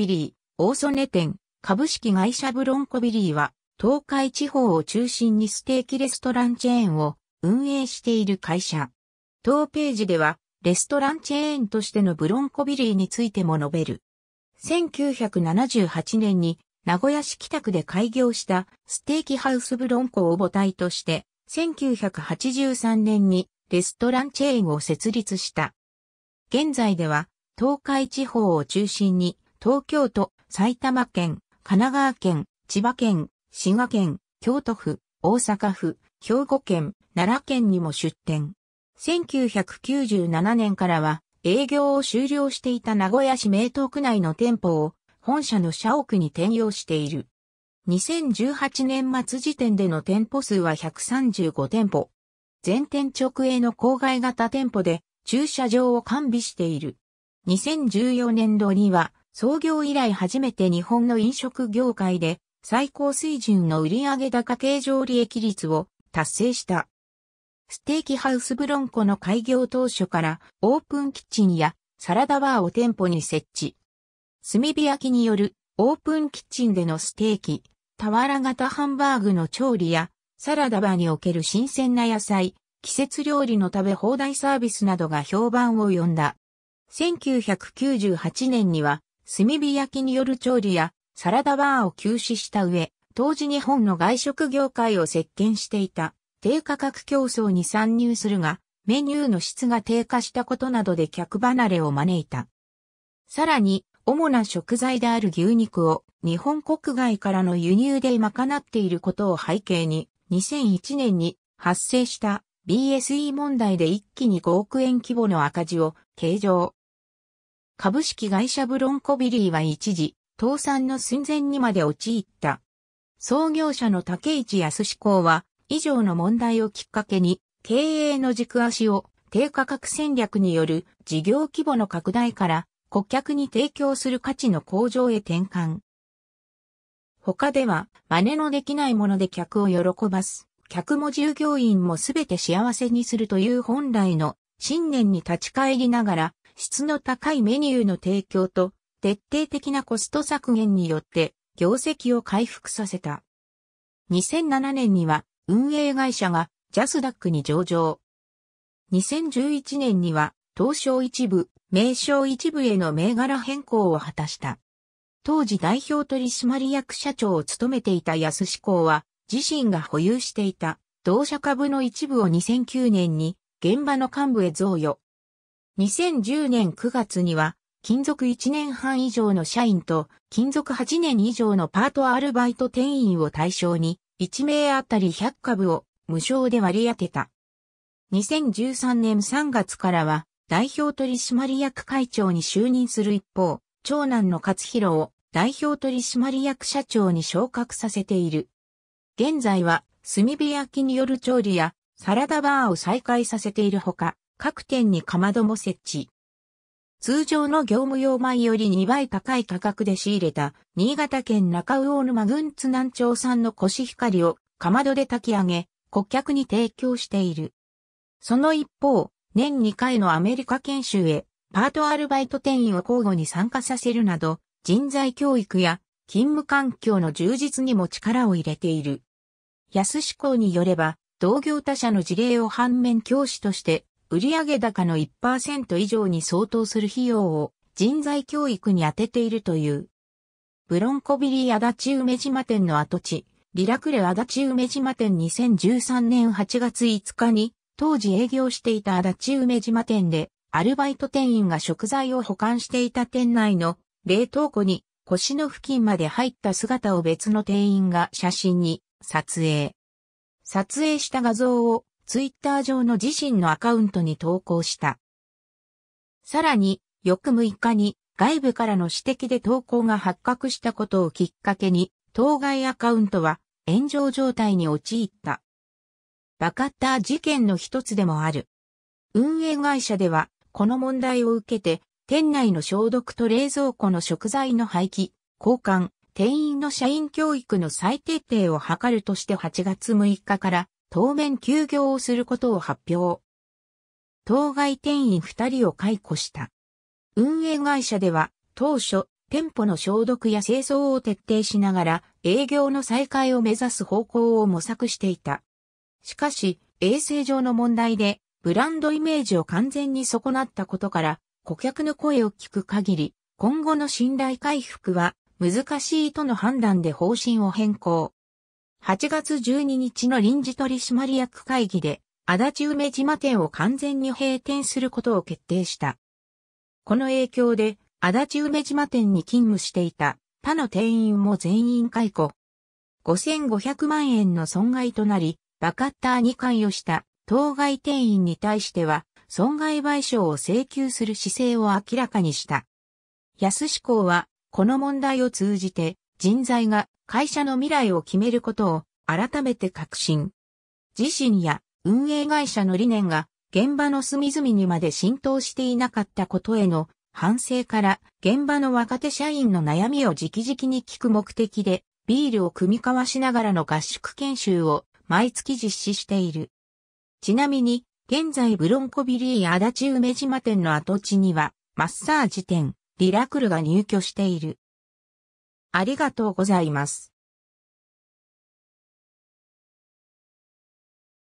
ビリー、大曽根店、株式会社ブロンコビリーは、東海地方を中心にステーキレストランチェーンを運営している会社。当ページでは、レストランチェーンとしてのブロンコビリーについても述べる。1978年に名古屋市北区で開業したステーキハウスブロンコを母体として、1983年にレストランチェーンを設立した。現在では東海地方を中心に東京都、埼玉県、神奈川県、千葉県、滋賀県、京都府、大阪府、兵庫県、奈良県にも出店。1997年からは営業を終了していた名古屋市名東区内の店舗を本社の社屋に転用している。2018年末時点での店舗数は135店舗。全店直営の郊外型店舗で駐車場を完備している。2014年度には創業以来初めて日本の飲食業界で最高水準の売上高経常利益率を達成した。ステーキハウスブロンコの開業当初からオープンキッチンやサラダバーを店舗に設置。炭火焼きによるオープンキッチンでのステーキ、タワラ型ハンバーグの調理やサラダバーにおける新鮮な野菜、季節料理の食べ放題サービスなどが評判を呼んだ。1998年には炭火焼きによる調理やサラダバーを休止した上、当時日本の外食業界を席巻していた低価格競争に参入するが、メニューの質が低下したことなどで客離れを招いた。さらに、主な食材である牛肉を日本国外からの輸入で賄っていることを背景に、2001年に発生した BSE 問題で一気に5億円規模の赤字を計上。株式会社ブロンコビリーは一時、倒産の寸前にまで陥った。創業者の竹市康志公は、以上の問題をきっかけに、経営の軸足を低価格戦略による事業規模の拡大から顧客に提供する価値の向上へ転換。他では真似のできないもので客を喜ばす。客も従業員もすべて幸せにするという本来の信念に立ち返りながら質の高いメニューの提供と、徹底的なコスト削減によって、業績を回復させた。2007年には、運営会社が、ジャスダックに上場。2011年には、東証一部、名称一部への銘柄変更を果たした。当時代表取締役社長を務めていた安志向は、自身が保有していた同社株の一部を2009年に現場の幹部へ贈与。2010年9月には、勤続1年半以上の社員と、勤続8年以上のパートアルバイト店員を対象に、1名あたり100株を無償で割り当てた。2013年3月からは、代表取締役会長に就任する一方、長男の勝弘を代表取締役社長に昇格させている。現在は、炭火焼きによる調理や、サラダバーを再開させているほか、各店にかまども設置。通常の業務用米より2倍高い価格で仕入れた、新潟県中魚沼郡津南町産のコシヒカリをかまどで炊き上げ、顧客に提供している。その一方、年2回のアメリカ研修へ、パートアルバイト店員を交互に参加させるなど、人材教育や勤務環境の充実にも力を入れている。安志向によれば、同業他社の事例を反面教師として、売上高の1%以上に相当する費用を人材教育に充てているという。ブロンコビリー足立梅島店の跡地、リラクレ足立梅島店2013年8月5日に、当時営業していた足立梅島店で、アルバイト店員が食材を保管していた店内の冷凍庫に腰の付近まで入った姿を別の店員が写真に撮影。撮影した画像をツイッター上の自身のアカウントに投稿した。さらに、翌6日に外部からの指摘で投稿が発覚したことをきっかけに、当該アカウントは炎上状態に陥った。バカッター事件の一つでもある。運営会社では、この問題を受けて、店内の消毒と冷蔵庫の食材の廃棄、交換、店員の社員教育の再徹底を図るとして8月6日から当面休業をすることを発表。当該店員二人を解雇した。運営会社では当初店舗の消毒や清掃を徹底しながら営業の再開を目指す方向を模索していた。しかし衛生上の問題でブランドイメージを完全に損なったことから顧客の声を聞く限り今後の信頼回復は難しいとの判断で方針を変更。8月12日の臨時取締役会議で、足立梅島店を完全に閉店することを決定した。この影響で、足立梅島店に勤務していた他の店員も全員解雇。5500万円の損害となり、バカッターに関与した当該店員に対しては、損害賠償を請求する姿勢を明らかにした。安志向は、この問題を通じて、人材が会社の未来を決めることを改めて確信。自身や運営会社の理念が現場の隅々にまで浸透していなかったことへの反省から現場の若手社員の悩みを直々に聞く目的でビールを組み交わしながらの合宿研修を毎月実施している。ちなみに現在ブロンコビリー足立梅島店の跡地にはマッサージ店リラクルが入居している。ありがとうございます。